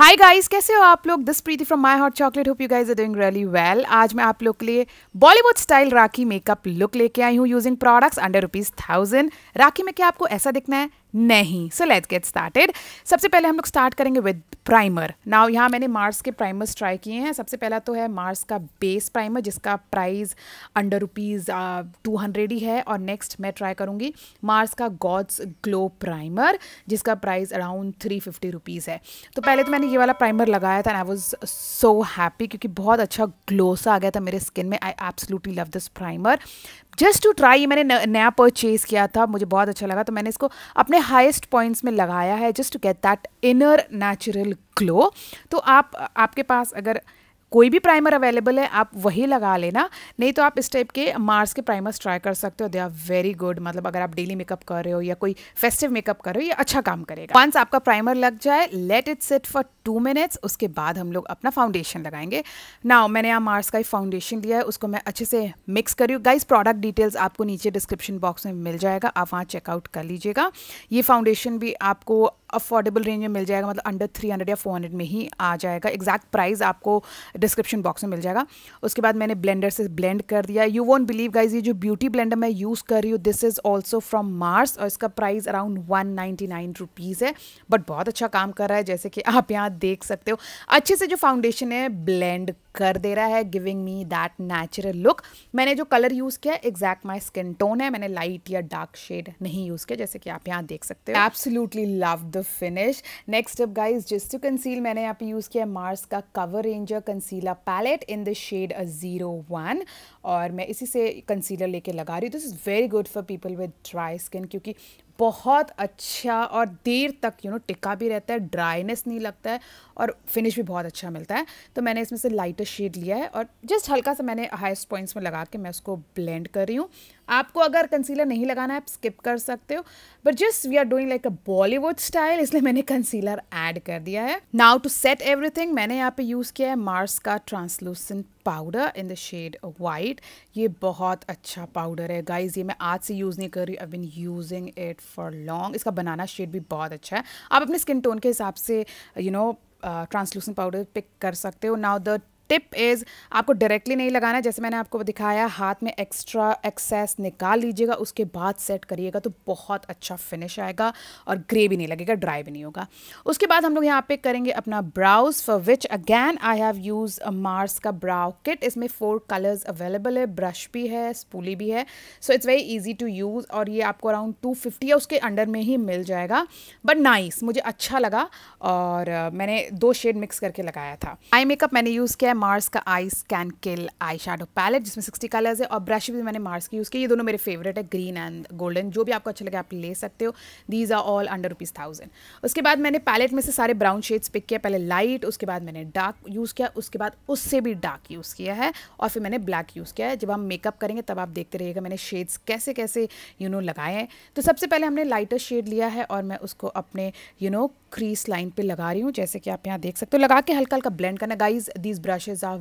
hi guys कैसे हो आप लोग this Preeti from my hot chocolate hope you guys are doing really well आज मैं आप लोग के लिए Bollywood style Rakhi makeup look लेके आई हूँ using products under rupees thousand Rakhi में क्या आपको ऐसा दिखना है नहीं सो लेट्स गेट स्टार्टेड सबसे पहले हम लोग स्टार्ट करेंगे विद प्राइमर नाउ यहाँ मैंने मार्स के प्राइमर्स ट्राई किए हैं सबसे पहला तो है मार्स का बेस प्राइमर जिसका price under rupees two hundred ही है और नेक्स्ट मैं ट्राई करूँगी मार्स का गॉड्स ग्लो प्राइमर जिसका price around three fifty rupees है तो पहले तो मैंने ये वाला प्राइमर लगाया था and I was so happy क्योंकि बहुत अच्छा ग्लो सा आ गया था मेरे स्किन में I absolutely love this primer just to try मैंने नया परचेज़ किया था मुझे बहुत अच्छा लगा तो मैंने इसको अपने हाईएस्ट पॉइंट्स में लगाया है just to get that inner natural glow तो आप आपके पास अगर कोई भी प्राइमर अवेलेबल है आप वही लगा लेना नहीं तो आप इस टाइप के मार्स के प्राइमर्स ट्राई कर सकते हो दे आर वेरी गुड मतलब अगर आप डेली मेकअप कर रहे हो या कोई फेस्टिव मेकअप कर रहे हो ये अच्छा काम करेगा वंस आपका प्राइमर लग जाए let it set for two minutes उसके बाद हम लोग अपना फाउंडेशन लगाएंगे ना मैंने यहाँ मार्स का ही फाउंडेशन दिया है उसको मैं अच्छे से मिक्स करी हूँ गाइज प्रोडक्ट डिटेल्स आपको नीचे डिस्क्रिप्शन बॉक्स में मिल जाएगा आप वहाँ चेकआउट कर लीजिएगा ये फाउंडेशन भी आपको अफोर्डेबल रेंज में मिल जाएगा मतलब अंडर थ्री हंड्रेड या फोर हंड्रेड में ही आ जाएगा एग्जैक्ट प्राइस आपको डिस्क्रिप्शन बॉक्स में मिल जाएगा उसके बाद मैंने ब्लेंडर से ब्लेंड कर दिया यू वोट बिलीव गाइज ये जो ब्यूटी ब्लेंडर मैं यूज़ कर रही हूँ this is also from Mars और इसका price around one ninety nine rupees है बट बहुत अच्छा काम कर रहा है जैसे कि आप यहाँ देख सकते हो अच्छे से जो फाउंडेशन है ब्लेंड कर दे रहा है giving me that natural look मैंने जो कलर यूज़ किया एग्जैक्ट माई स्किन टोन है मैंने लाइट या डार्क शेड नहीं यूज़ किया जैसे कि आप यहाँ देख सकते हो absolutely love the finish next step guys जिस टू कंसील मैंने यहाँ पे यूज़ किया है मार्स का cover ranger concealer palette in the shade zero one और मैं इसी से कंसीलर लेके लगा रही हूँ this is very good for people with dry skin क्योंकि बहुत अच्छा और देर तक यू नो टिका भी रहता है ड्राइनेस नहीं लगता है और फिनिश भी बहुत अच्छा मिलता है तो मैंने इसमें से लाइटर शेड लिया है और जस्ट हल्का सा मैंने हाइस्ट पॉइंट्स में लगा के मैं उसको ब्लेंड कर रही हूँ आपको अगर कंसीलर नहीं लगाना है आप स्किप कर सकते हो but just we are doing like a Bollywood style इसलिए मैंने कंसीलर ऐड कर दिया है नाउ टू सेट एवरीथिंग मैंने यहाँ पे यूज़ किया है मार्स का translucent powder in the shade white ये बहुत अच्छा पाउडर है गाइज ये मैं आज से यूज़ नहीं कर रही I been using it for long इसका बनाना शेड भी बहुत अच्छा है आप अपने स्किन टोन के हिसाब से you know know, translucent powder pick कर सकते हो नाउ द टिप इज़ आपको डायरेक्टली नहीं लगाना जैसे मैंने आपको दिखाया हाथ में एक्स्ट्रा एक्सेस निकाल लीजिएगा उसके बाद सेट करिएगा तो बहुत अच्छा फिनिश आएगा और ग्रे भी नहीं लगेगा ड्राई भी नहीं होगा उसके बाद हम लोग यहाँ पे करेंगे अपना brows for which again I have use Mars का ब्राउ किट इसमें फोर कलर्स अवेलेबल है ब्रश भी है स्पूली भी है so it's very easy to use और ये आपको अराउंड टू फिफ्टी उसके अंडर में ही मिल जाएगा बट नाइस nice, मुझे अच्छा लगा और मैंने दो शेड मिक्स करके लगाया था आई मेकअप मैंने यूज़ किया मार्स का eye scan kill eye shadow palette जिसमें सिक्सटी कलर्स है और ब्रश भी तो मैंने मार्स की यूज़ किया ये दोनों मेरे फेवरेट है ग्रीन एंड गोल्डन जो भी आपको अच्छा लगे आप ले सकते हो these are all under rupees thousand उसके बाद मैंने पैलेट में से सारे ब्राउन शेड्स पिक किया पहले लाइट उसके बाद मैंने डार्क यूज़ किया उसके बाद उससे भी डार्क यूज़ किया है और फिर मैंने ब्लैक यूज़ किया है जब हम मेकअप करेंगे तब आप देखते रहिएगा मैंने शेड्स कैसे कैसे यू नो लगाए हैं तो सबसे पहले हमने लाइटर शेड लिया है और मैं उसको अपने यू नो क्रीस लाइन पर लगा रही हूँ जैसे कि आप यहाँ देख सकते हो लगा के हल्का हल्का ब्लेंड करना guys these brush brushes are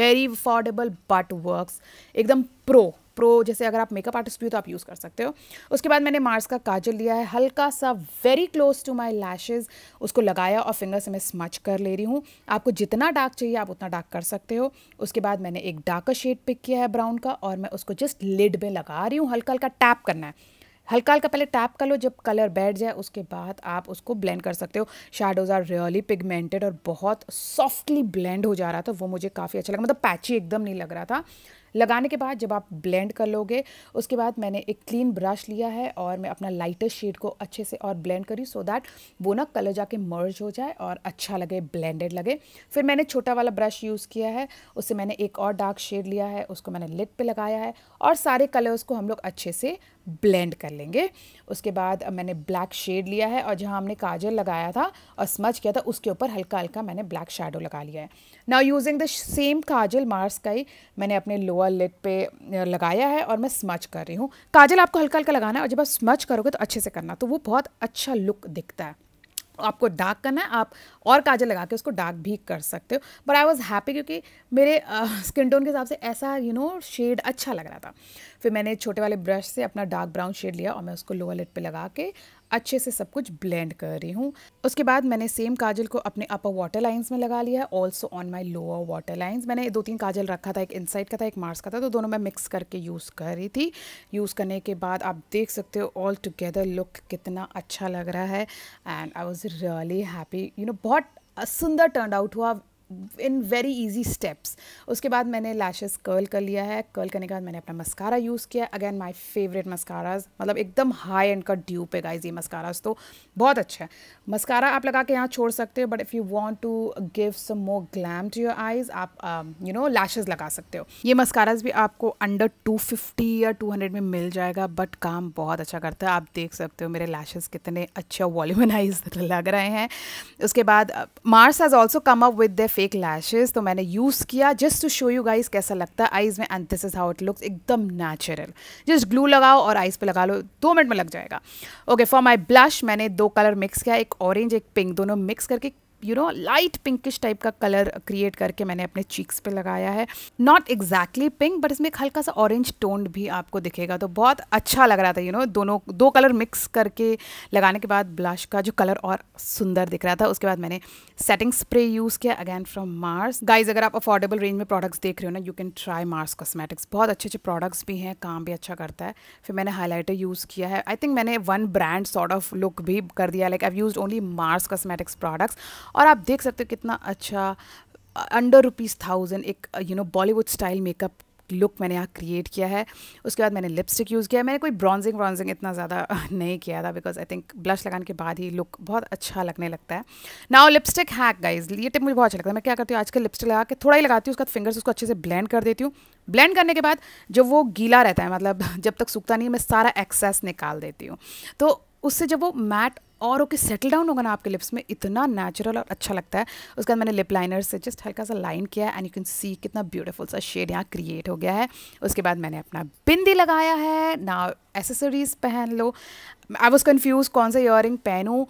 very affordable but work एकदम प्रो प्रो जैसे अगर आप मेकअप आर्टिस्ट भी हो तो आप यूज़ कर सकते हो उसके बाद मैंने मार्स का काजल लिया है हल्का सा very close to my lashes उसको लगाया और फिंगर से मैं स्मच कर ले रही हूँ आपको जितना डार्क चाहिए आप उतना डार्क कर सकते हो उसके बाद मैंने एक डार्कर शेड पिक किया है ब्राउन का और मैं उसको जस्ट लिड में लगा रही हूँ हल्का हल्का टैप करना है हल्का हल्का पहले टैप कर लो जब कलर बैठ जाए उसके बाद आप उसको ब्लेंड कर सकते हो शेडोज़ आर रियली पिगमेंटेड और बहुत सॉफ्टली ब्लेंड हो जा रहा था वो मुझे काफ़ी अच्छा लगा मतलब पैची एकदम नहीं लग रहा था लगाने के बाद जब आप ब्लेंड कर लोगे उसके बाद मैंने एक क्लीन ब्रश लिया है और मैं अपना लाइटर शेड को अच्छे से और ब्लेंड करी सो दैट वो ना कलर जाके मर्ज हो जाए और अच्छा लगे ब्लेंडेड लगे फिर मैंने छोटा वाला ब्रश यूज़ किया है उससे मैंने एक और डार्क शेड लिया है उसको मैंने लिट पे लगाया है और सारे कलर्स को हम लोग अच्छे से ब्लेंड कर लेंगे उसके बाद मैंने ब्लैक शेड लिया है और जहाँ हमने काजल लगाया था और स्मच किया था उसके ऊपर हल्का हल्का मैंने ब्लैक शेडो लगा लिया है now using the same kajal Mars का ही मैंने अपने लोअर लिट पे लगाया है और मैं स्मच कर रही हूँ काजल आपको हल्का हल्का लगाना है और जब आप स्मच करोगे तो अच्छे से करना तो वो बहुत अच्छा लुक दिखता है आपको डार्क करना है आप और काजल लगा के उसको डार्क भी कर सकते हो बट आई वॉज़ हैप्पी क्योंकि मेरे स्किन टोन के हिसाब से ऐसा यू नो शेड अच्छा लग रहा था फिर मैंने छोटे वाले ब्रश से अपना डार्क ब्राउन शेड लिया और मैं उसको लोअर लिट पे लगा के अच्छे से सब कुछ ब्लेंड कर रही हूँ उसके बाद मैंने सेम काजल को अपने अपर वाटर लाइंस में लगा लिया है also on my lower water lines मैंने दो तीन काजल रखा था एक इनसाइड का था एक मार्स का था तो दोनों मैं मिक्स करके यूज़ कर रही थी यूज़ करने के बाद आप देख सकते हो ऑल टुगेदर लुक कितना अच्छा लग रहा है and I was really happy you know बहुत सुंदर टर्न आउट हुआ इन वेरी ईजी स्टेप्स उसके बाद मैंने लैशेस कर्ल कर लिया है कर्ल करने के बाद मैंने अपना मस्कारा यूज़ किया अगेन माई फेवरेट मस्काराज मतलब एकदम हाई एंड का ड्यू पे गाइज ये मस्काराज तो बहुत अच्छा है मस्कारा आप लगा के यहाँ छोड़ सकते हो but if you want to give some more glam to your eyes आप यू नो लैशेज लगा सकते हो ये मस्काराज भी आपको अंडर टू फिफ्टी या टू हंड्रेड में मिल जाएगा बट काम बहुत अच्छा करता है आप देख सकते हो मेरे लैशेज कितने अच्छा वॉल्यूमनाइज लग रहे हैं उसके बाद Mars has also come up with the fake lashes तो मैंने यूज़ किया just to show you guys कैसा लगता है आइज़ में and this is how it looks एकदम नेचुरल जस्ट ग्लू लगाओ और आइज़ पे लगा लो दो मिनट में लग जाएगा ओके फॉर माई ब्लश मैंने दो कलर मिक्स किया एक ऑरेंज एक पिंक दोनों मिक्स करके you know light pinkish type का कलर क्रिएट करके मैंने अपने चीक्स पे लगाया है नॉट एग्जैक्टली पिंक बट इसमें एक हल्का सा ऑरेंज टोन भी आपको दिखेगा तो बहुत अच्छा लग रहा था यू नो दोनों दो कलर मिक्स करके लगाने के बाद ब्लश का जो कलर और सुंदर दिख रहा था उसके बाद मैंने सेटिंग स्प्रे यूज़ किया अगैन फ्रॉम मार्स गाइज अगर आप अफोर्डेबल रेंज में प्रोडक्ट्स देख रहे हो ना you can try Mars cosmetics बहुत अच्छे अच्छे प्रोडक्ट्स भी हैं काम भी अच्छा करता है फिर मैंने हाईलाइटर यूज़ किया है आई थिंक मैंने one brand sort of look भी कर दिया like I use only Mars cosmetics products और आप देख सकते हो कितना अच्छा अंडर रुपीज़ थाउजेंड एक you know Bollywood style makeup look मैंने यहाँ क्रिएट किया है उसके बाद मैंने लिपस्टिक यूज़ किया मैंने कोई ब्रॉन्जिंग व्रॉन्जिंग इतना ज़्यादा नहीं किया था बिकॉज आई थिंक ब्लश लगाने के बाद ही लुक बहुत अच्छा लगने लगता है नाउ लिपस्टिक हैक गाइज ये टिप मुझे बहुत अच्छा लगता है मैं क्या करती हूँ आजकल लिपस्टिक लगा के थोड़ा ही लगाती हूँ उसके बाद फिंगर्स उसको अच्छे से ब्लेंड कर देती हूँ ब्लेंड करने के बाद जब वो गीला रहता है मतलब जब तक सूखता नहीं मैं सारा एक्सेस निकाल देती हूँ तो उससे जब वो मैट और ओके सेटल डाउन होगा ना आपके लिप्स में इतना नेचुरल और अच्छा लगता है उसके बाद मैंने लिप लाइनर से जस्ट हल्का सा लाइन किया है एंड यू कैन सी कितना ब्यूटीफुल सा शेड यहाँ क्रिएट हो गया है उसके बाद मैंने अपना बिंदी लगाया है ना एसेसरीज़ पहन लो आई वॉज कन्फ्यूज कौन सा ईयर रिंग पहनूँ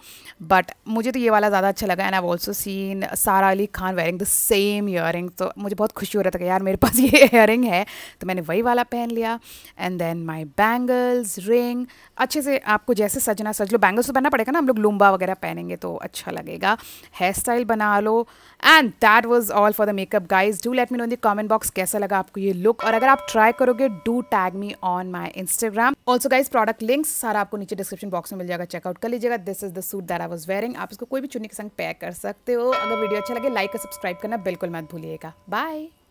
बट मुझे तो ये वाला ज़्यादा अच्छा लगा and I also seen Sara Ali Khan wearing the same earring तो मुझे बहुत खुशी हो रहा था कि यार मेरे पास ये इयर रिंग है तो मैंने वही वाला पहन लिया and then my bangles ring अच्छे से आपको जैसे सजना सज लो बैंगल्स तो पहनना पड़ेगा ना हम लोग लुम्बा वगैरह पहनेंगे तो अच्छा लगेगा हेयर स्टाइल बना लो and that was all for the makeup guys do let me know in the comment box कैसा लगा आपको ये लुक और अगर आप ट्राई करोगे do tag me on my Instagram also guys product links सारा आपको नीचे डिस्क्रिप्शन बॉक्स में मिल जाएगा चेकआउट कर लीजिएगा this is the suit that I was wearing आप इसको कोई भी चुनी के संग पैक कर सकते हो अगर वीडियो अच्छा लगे लाइक और सब्सक्राइब करना बिल्कुल मत भूलिएगा बाय